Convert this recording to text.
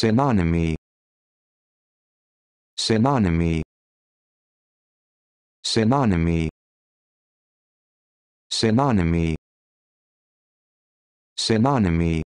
synonymy synonymy synonymy synonymy synonymy